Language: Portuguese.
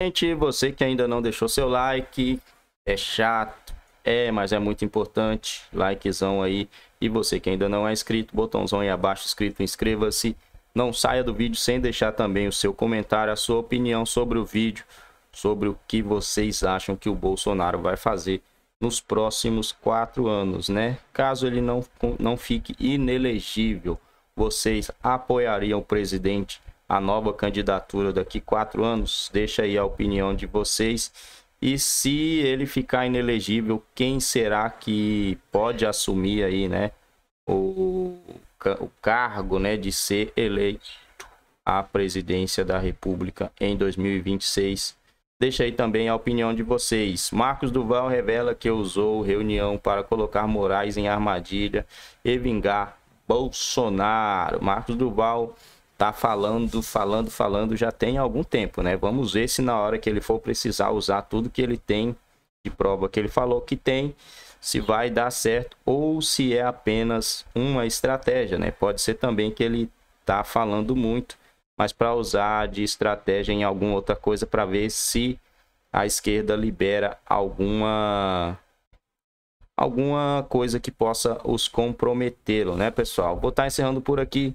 Gente, você que ainda não deixou seu like, é chato, é, mas é muito importante, likezão aí. E você que ainda não é inscrito, botãozão aí abaixo, inscrito, inscreva-se. Não saia do vídeo sem deixar também o seu comentário, a sua opinião sobre o vídeo, sobre o que vocês acham que o Bolsonaro vai fazer nos próximos quatro anos, né? Caso ele não, não fique inelegível, vocês apoiariam o presidente a nova candidatura daqui quatro anos? Deixa aí a opinião de vocês. E se ele ficar inelegível, quem será que pode assumir aí, né, o, o cargo, né, de ser eleito à presidência da República em 2026? Deixa aí também a opinião de vocês. Marcos Duval revela que usou reunião para colocar Moraes em armadilha e vingar Bolsonaro. Marcos Duval tá falando, falando, falando já tem algum tempo, né? Vamos ver se na hora que ele for precisar usar tudo que ele tem de prova que ele falou que tem, se vai dar certo ou se é apenas uma estratégia, né? Pode ser também que ele tá falando muito, mas para usar de estratégia em alguma outra coisa para ver se a esquerda libera alguma alguma coisa que possa os comprometê-lo, né, pessoal? Vou estar tá encerrando por aqui.